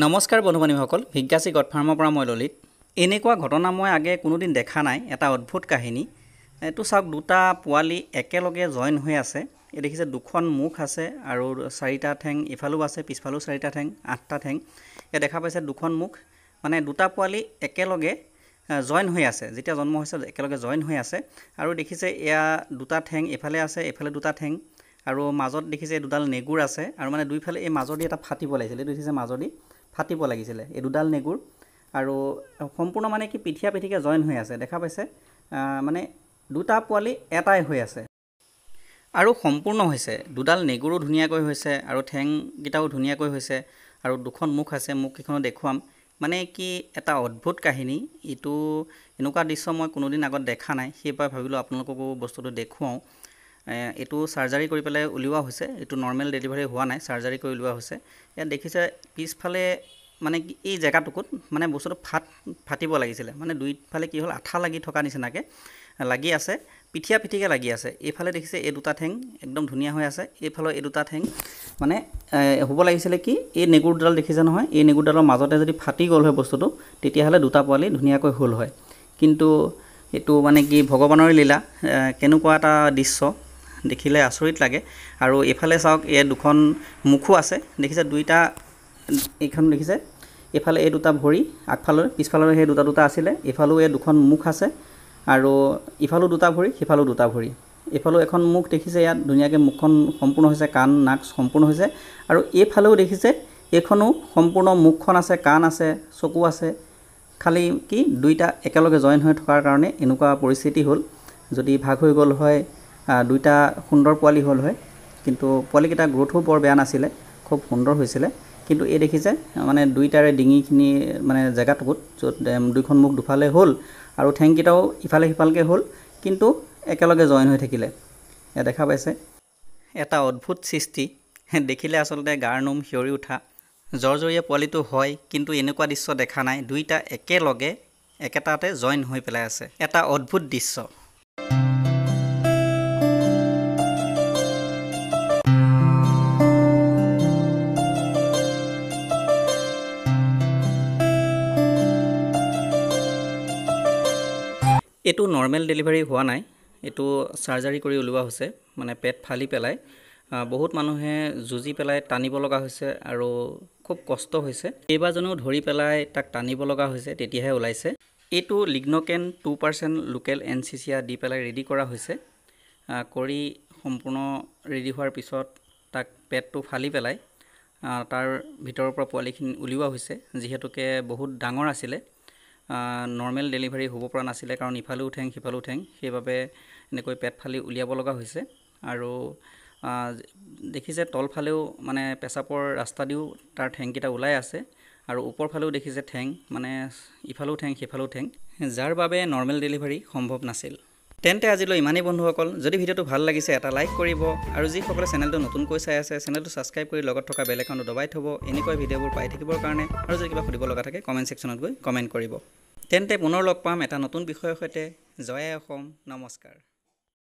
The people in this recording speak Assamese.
নমস্কাৰ বন্ধু বান্ধৱীসকল ভিজ্ঞাসী গডফাৰ্মৰ পৰা মই ললিত এনেকুৱা ঘটনা মই আগে কোনোদিন দেখা নাই এটা অদ্ভুত কাহিনী এইটো চাওক দুটা পোৱালি একেলগে জইন হৈ আছে এই দেখিছে দুখন মুখ আছে আৰু চাৰিটা ঠেং ইফালেও আছে পিছফালেও চাৰিটা ঠেং আঠটা ঠেং এই দেখা পাইছে দুখন মুখ মানে দুটা পোৱালি একেলগে জইন হৈ আছে যেতিয়া জন্ম হৈছে একেলগে জইন হৈ আছে আৰু দেখিছে এয়া দুটা ঠেং এফালে আছে এফালে দুটা ঠেং আৰু মাজত দেখিছে দুডাল নেগুৰ আছে আৰু মানে দুইফালে এই মাজৰ দি এটা ফাটিব লাগিছিল এইটো দেখিছে মাজৰ দি ফাটিব লাগিছিলে এই দুডাল নেগুৰ আৰু সম্পূৰ্ণ মানে কি পিঠিয়া পিঠিকৈ জইন হৈ আছে দেখা পাইছে মানে দুটা পোৱালি এটাই হৈ আছে আৰু সম্পূৰ্ণ হৈছে দুডাল নেগুৰো ধুনীয়াকৈ হৈছে আৰু ঠেংকেইটাও ধুনীয়াকৈ হৈছে আৰু দুখন মুখ আছে মুখকেইখনো দেখুৱাম মানে কি এটা অদ্ভুত কাহিনী এইটো এনেকুৱা দৃশ্য মই কোনোদিন আগত দেখা নাই সেইবাবে ভাবিলোঁ আপোনালোককো বস্তুটো দেখুৱাওঁ এইটো চাৰ্জাৰী কৰি পেলাই উলিওৱা হৈছে এইটো নৰ্মেল ডেলিভাৰী হোৱা নাই চাৰ্জাৰী কৰি উলিওৱা হৈছে ইয়াত দেখিছে পিছফালে মানে এই জেগাটুকুত মানে বস্তুটো ফাট ফাটিব লাগিছিলে মানে দুইফালে কি হ'ল আঠা লাগি থকা নিচিনাকৈ লাগি আছে পিঠিয়া পিঠিকৈ লাগি আছে এইফালে দেখিছে এই দুটা ঠেং একদম ধুনীয়া হৈ আছে এইফালৰ এই দুটা ঠেং মানে হ'ব লাগিছিলে কি এই নেগুৰডাল দেখিছে নহয় এই নেগুৰডালৰ মাজতে যদি ফাটি গ'ল হয় বস্তুটো তেতিয়াহ'লে দুটা পোৱালি ধুনীয়াকৈ হ'ল হয় কিন্তু এইটো মানে কি ভগৱানৰ লীলা কেনেকুৱা এটা দৃশ্য দেখিলে আচৰিত লাগে আৰু এইফালে চাওক এই দুখন মুখো আছে দেখিছে দুইটা এইখন দেখিছে এইফালে এই দুটা ভৰি আগফালৰ পিছফালৰ সেই দুটা দুটা আছিলে এইফালেও এই দুখন মুখ আছে আৰু ইফালেও দুটা ভৰি সিফালেও দুটা ভৰি এইফালেও এখন মুখ দেখিছে ইয়াত ধুনীয়াকৈ মুখখন সম্পূৰ্ণ হৈছে কাণ নাক সম্পূৰ্ণ হৈছে আৰু এইফালেও দেখিছে এইখনো সম্পূৰ্ণ মুখখন আছে কাণ আছে চকু আছে খালি কি দুইটা একেলগে জইন হৈ থকাৰ কাৰণে এনেকুৱা পৰিস্থিতি হ'ল যদি ভাগ হৈ গ'ল হয় দুইটা সুন্দৰ পোৱালি হ'ল হয় কিন্তু পোৱালিকেইটা গ্ৰ'থো বৰ বেয়া নাছিলে খুব সুন্দৰ হৈছিলে কিন্তু এই দেখিছে মানে দুইটাৰে ডিঙিখিনি মানে জেগাটোত য'ত দুইখন মুখ দুফালে হ'ল আৰু ঠেংকেইটাও ইফালে সিফালকৈ হ'ল কিন্তু একেলগে জইন হৈ থাকিলে এয়া দেখা পাইছে এটা অদ্ভুত সৃষ্টি দেখিলে আচলতে গাৰ নোম সিঁয়ৰি উঠা জৰজৰীয়া পোৱালিটো হয় কিন্তু এনেকুৱা দৃশ্য দেখা নাই দুইটা একেলগে একেটাতে জইন হৈ পেলাই আছে এটা অদ্ভুত দৃশ্য এইটো নৰ্মেল ডেলিভাৰী হোৱা নাই এইটো চাৰ্জাৰী কৰি ওলোৱা হৈছে মানে পেট ফালি পেলাই বহুত মানুহে যুঁজি পেলাই টানিব লগা হৈছে আৰু খুব কষ্ট হৈছে কেইবাজনেও ধৰি পেলাই তাক টানিব লগা হৈছে তেতিয়াহে ওলাইছে এইটো লিগ্নকেন two percent local N C চিয়া দি পেলাই ৰেডি কৰা হৈছে কৰি সম্পূৰ্ণ ৰেডি হোৱাৰ পিছত তাক পেটটো ফালি পেলাই তাৰ ভিতৰৰ পৰা পোৱালিখিনি উলিওৱা হৈছে যিহেতুকে বহুত ডাঙৰ আছিলে নৰ্মেল ডেলিভাৰী হ'ব পৰা নাছিলে কাৰণ ইফালেও ঠেং সিফালেও ঠেং সেইবাবে এনেকৈ পেট ফালি উলিয়াব লগা হৈছে আৰু দেখিছে তলফালেও মানে পেচাবৰ ৰাস্তাদিও তাৰ ঠেংকেইটা ওলাই আছে আৰু ওপৰফালেও দেখিছে ঠেং মানে ইফালেও ঠেং সিফালেও ঠেং যাৰ বাবে নৰ্মেল ডেলিভাৰী সম্ভৱ নাছিল তেন্তে আজিলৈ ইমানেই বন্ধুসকল যদি ভিডিঅ'টো ভাল লাগিছে এটা লাইক কৰিব আৰু যিসকলে চেনেলটো নতুনকৈ চাই আছে চেনেলটো ছাবস্ক্ৰাইব কৰি লগত থকা বেল একাউণ্টো দবাই থ'ব এনেকুৱা ভিডিঅ'বোৰ পাই থাকিবৰ কাৰণে আৰু যদি কিবা সুধিব লগা থাকে কমেণ্ট ছেকশ্যনত গৈ কমেণ্ট কৰিব তেন্তে পুনৰ লগ পাম এটা নতুন বিষয়ৰ সৈতে জয় অসম নমস্কাৰ